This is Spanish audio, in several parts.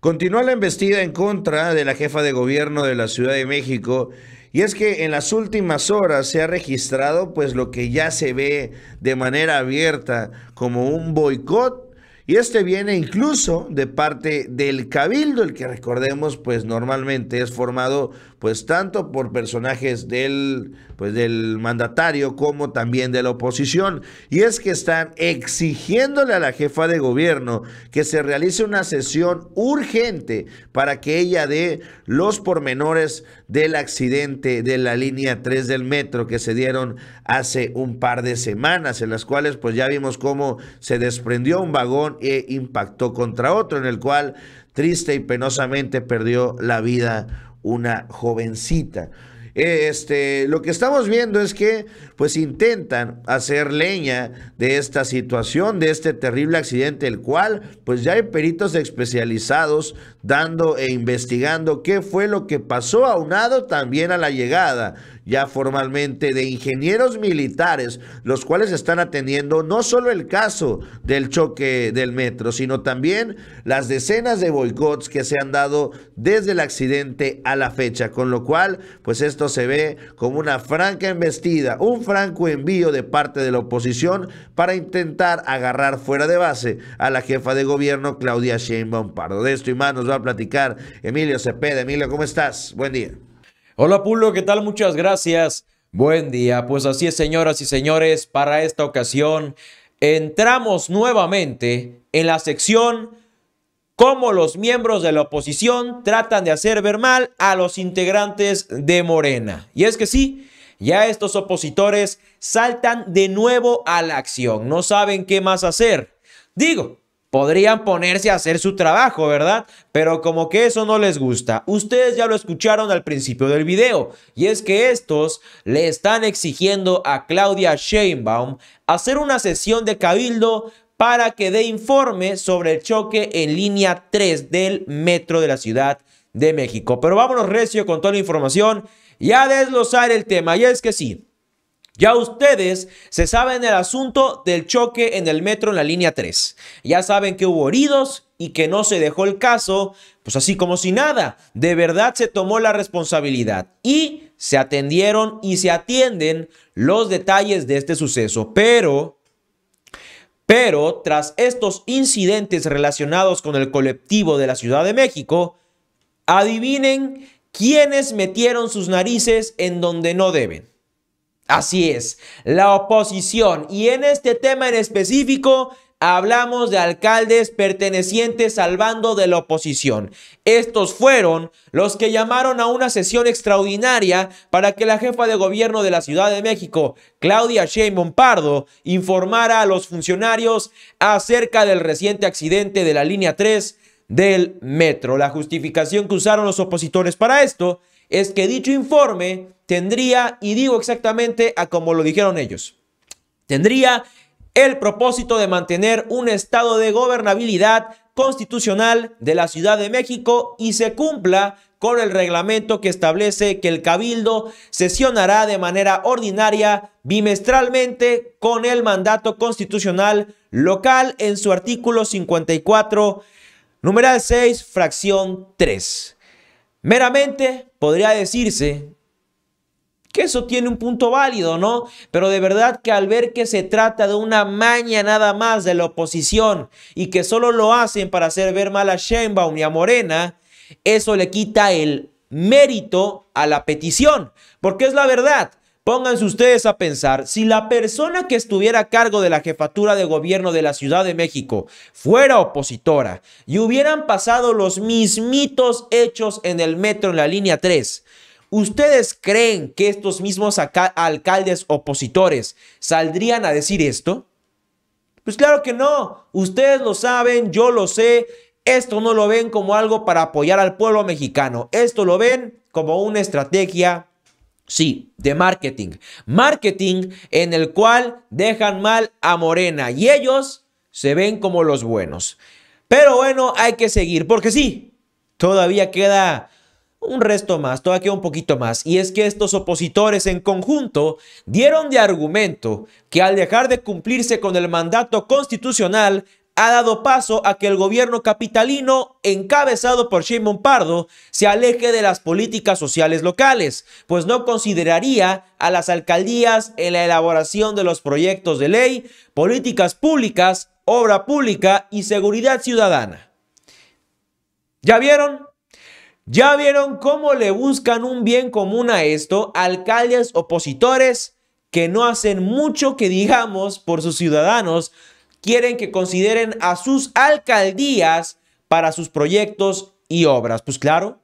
Continúa la embestida en contra de la jefa de gobierno de la Ciudad de México y es que en las últimas horas se ha registrado pues lo que ya se ve de manera abierta como un boicot y este viene incluso de parte del cabildo, el que recordemos pues normalmente es formado pues tanto por personajes del pues del mandatario como también de la oposición y es que están exigiéndole a la jefa de gobierno que se realice una sesión urgente para que ella dé los pormenores del accidente de la línea 3 del metro que se dieron hace un par de semanas en las cuales pues ya vimos cómo se desprendió un vagón e impactó contra otro, en el cual triste y penosamente perdió la vida una jovencita. Este, lo que estamos viendo es que pues intentan hacer leña de esta situación, de este terrible accidente, el cual pues ya hay peritos especializados dando e investigando qué fue lo que pasó aunado también a la llegada ya formalmente de ingenieros militares, los cuales están atendiendo no solo el caso del choque del metro, sino también las decenas de boicots que se han dado desde el accidente a la fecha, con lo cual, pues esto se ve como una franca embestida, un franco envío de parte de la oposición para intentar agarrar fuera de base a la jefa de gobierno Claudia Sheinbaum Pardo. De esto y más nos va a platicar Emilio Cepeda. Emilio, ¿cómo estás? Buen día. Hola Pulo, ¿qué tal? Muchas gracias. Buen día. Pues así es, señoras y señores, para esta ocasión entramos nuevamente en la sección cómo los miembros de la oposición tratan de hacer ver mal a los integrantes de Morena. Y es que sí, ya estos opositores saltan de nuevo a la acción, no saben qué más hacer. Digo, podrían ponerse a hacer su trabajo, ¿verdad? Pero como que eso no les gusta. Ustedes ya lo escucharon al principio del video, y es que estos le están exigiendo a Claudia Sheinbaum hacer una sesión de cabildo para que dé informe sobre el choque en línea 3 del metro de la Ciudad de México. Pero vámonos recio con toda la información y a desglosar el tema, y es que sí, ya ustedes se saben el asunto del choque en el metro en la línea 3. Ya saben que hubo heridos y que no se dejó el caso, pues así como si nada. De verdad se tomó la responsabilidad y se atendieron y se atienden los detalles de este suceso. Pero pero tras estos incidentes relacionados con el colectivo de la Ciudad de México, adivinen quiénes metieron sus narices en donde no deben. Así es, la oposición. Y en este tema en específico, hablamos de alcaldes pertenecientes al bando de la oposición. Estos fueron los que llamaron a una sesión extraordinaria para que la jefa de gobierno de la Ciudad de México, Claudia Sheinbaum Pardo, informara a los funcionarios acerca del reciente accidente de la línea 3 del metro. La justificación que usaron los opositores para esto es que dicho informe tendría, y digo exactamente a como lo dijeron ellos, tendría el propósito de mantener un estado de gobernabilidad constitucional de la Ciudad de México y se cumpla con el reglamento que establece que el cabildo sesionará de manera ordinaria bimestralmente con el mandato constitucional local en su artículo 54, numeral 6, fracción 3. Meramente podría decirse que eso tiene un punto válido, ¿no? Pero de verdad que al ver que se trata de una maña nada más de la oposición y que solo lo hacen para hacer ver mal a Sheinbaum y a Morena, eso le quita el mérito a la petición, porque es la verdad. Pónganse ustedes a pensar, si la persona que estuviera a cargo de la jefatura de gobierno de la Ciudad de México fuera opositora y hubieran pasado los mismitos hechos en el metro en la línea 3, ¿ustedes creen que estos mismos alcaldes opositores saldrían a decir esto? Pues claro que no, ustedes lo saben, yo lo sé, esto no lo ven como algo para apoyar al pueblo mexicano, esto lo ven como una estrategia Sí, de marketing. Marketing en el cual dejan mal a Morena y ellos se ven como los buenos. Pero bueno, hay que seguir, porque sí, todavía queda un resto más, todavía queda un poquito más. Y es que estos opositores en conjunto dieron de argumento que al dejar de cumplirse con el mandato constitucional, ha dado paso a que el gobierno capitalino, encabezado por Shimon Pardo, se aleje de las políticas sociales locales, pues no consideraría a las alcaldías en la elaboración de los proyectos de ley, políticas públicas, obra pública y seguridad ciudadana. ¿Ya vieron? ¿Ya vieron cómo le buscan un bien común a esto alcaldes opositores que no hacen mucho que digamos por sus ciudadanos quieren que consideren a sus alcaldías para sus proyectos y obras. Pues claro,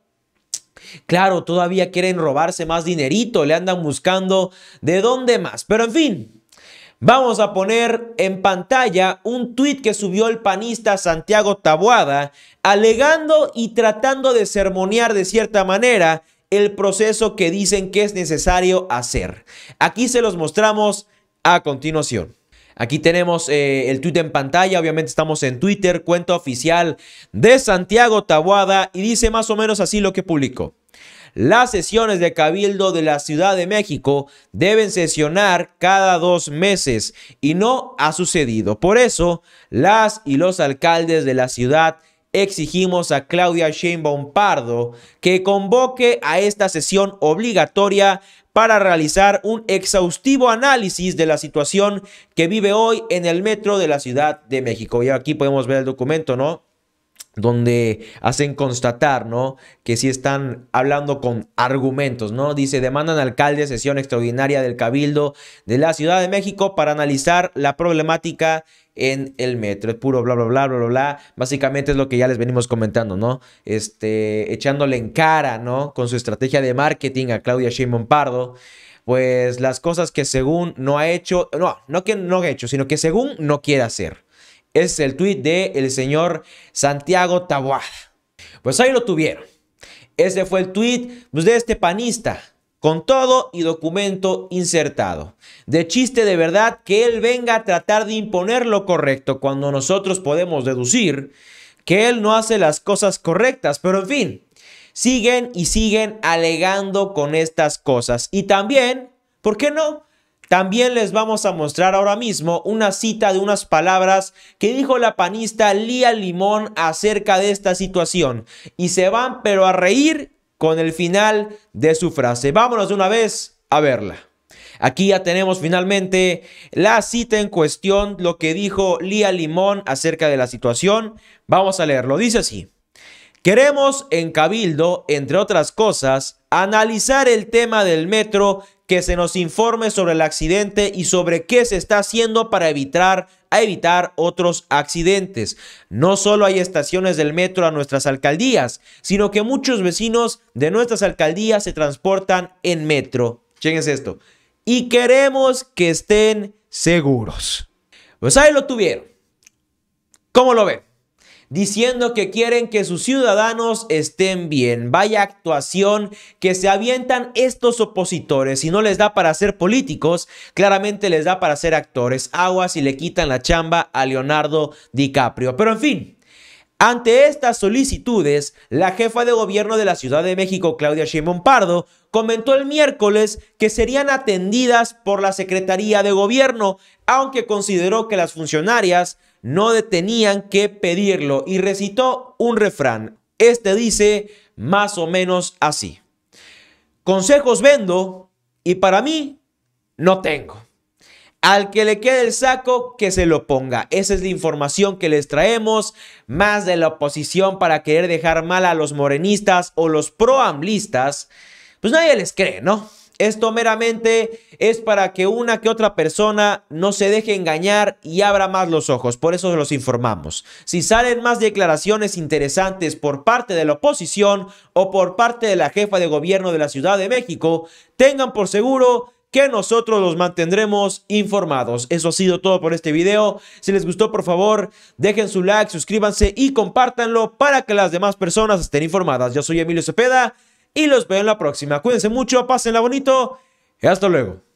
claro, todavía quieren robarse más dinerito, le andan buscando de dónde más. Pero en fin, Vamos a poner en pantalla un tuit que subió el panista Santiago Taboada, alegando y tratando de sermonear de cierta manera el proceso que dicen que es necesario hacer. Aquí se los mostramos a continuación. Aquí tenemos eh, el tweet en pantalla, obviamente estamos en Twitter, cuenta oficial de Santiago Tabuada y dice más o menos así lo que publicó. Las sesiones de Cabildo de la Ciudad de México deben sesionar cada dos meses y no ha sucedido. Por eso, las y los alcaldes de la ciudad exigimos a Claudia Sheinbaum Pardo que convoque a esta sesión obligatoria para realizar un exhaustivo análisis de la situación que vive hoy en el metro de la Ciudad de México. Y aquí podemos ver el documento, ¿no? donde hacen constatar, ¿no? Que sí están hablando con argumentos, ¿no? Dice, demandan alcalde sesión extraordinaria del Cabildo de la Ciudad de México para analizar la problemática en el metro. Es puro bla, bla, bla, bla, bla, Básicamente es lo que ya les venimos comentando, ¿no? Este, echándole en cara, ¿no? Con su estrategia de marketing a Claudia Sheinbaum Pardo pues las cosas que según no ha hecho, no, no que no ha hecho, sino que según no quiere hacer es el tuit del señor Santiago Taboada. Pues ahí lo tuvieron. Ese fue el tuit pues, de este panista, con todo y documento insertado. De chiste de verdad que él venga a tratar de imponer lo correcto cuando nosotros podemos deducir que él no hace las cosas correctas. Pero en fin, siguen y siguen alegando con estas cosas. Y también, ¿por qué no? También les vamos a mostrar ahora mismo una cita de unas palabras que dijo la panista Lía Limón acerca de esta situación. Y se van pero a reír con el final de su frase. Vámonos de una vez a verla. Aquí ya tenemos finalmente la cita en cuestión, lo que dijo Lía Limón acerca de la situación. Vamos a leerlo. Dice así. Queremos en Cabildo, entre otras cosas, analizar el tema del metro que se nos informe sobre el accidente y sobre qué se está haciendo para evitar, a evitar otros accidentes. No solo hay estaciones del metro a nuestras alcaldías, sino que muchos vecinos de nuestras alcaldías se transportan en metro. ¿Quién esto? Y queremos que estén seguros. Pues ahí lo tuvieron. ¿Cómo lo ven? diciendo que quieren que sus ciudadanos estén bien. Vaya actuación que se avientan estos opositores. Si no les da para ser políticos, claramente les da para ser actores. Aguas y le quitan la chamba a Leonardo DiCaprio. Pero en fin. Ante estas solicitudes, la jefa de gobierno de la Ciudad de México, Claudia Sheinbaum Pardo, comentó el miércoles que serían atendidas por la Secretaría de Gobierno, aunque consideró que las funcionarias no tenían que pedirlo y recitó un refrán. Este dice más o menos así. Consejos vendo y para mí no tengo. Al que le quede el saco, que se lo ponga. Esa es la información que les traemos, más de la oposición para querer dejar mal a los morenistas o los proamblistas. Pues nadie les cree, ¿no? Esto meramente es para que una que otra persona no se deje engañar y abra más los ojos. Por eso los informamos. Si salen más declaraciones interesantes por parte de la oposición o por parte de la jefa de gobierno de la Ciudad de México, tengan por seguro que nosotros los mantendremos informados. Eso ha sido todo por este video. Si les gustó, por favor, dejen su like, suscríbanse y compártanlo para que las demás personas estén informadas. Yo soy Emilio Cepeda y los veo en la próxima. Cuídense mucho, pásenla bonito y hasta luego.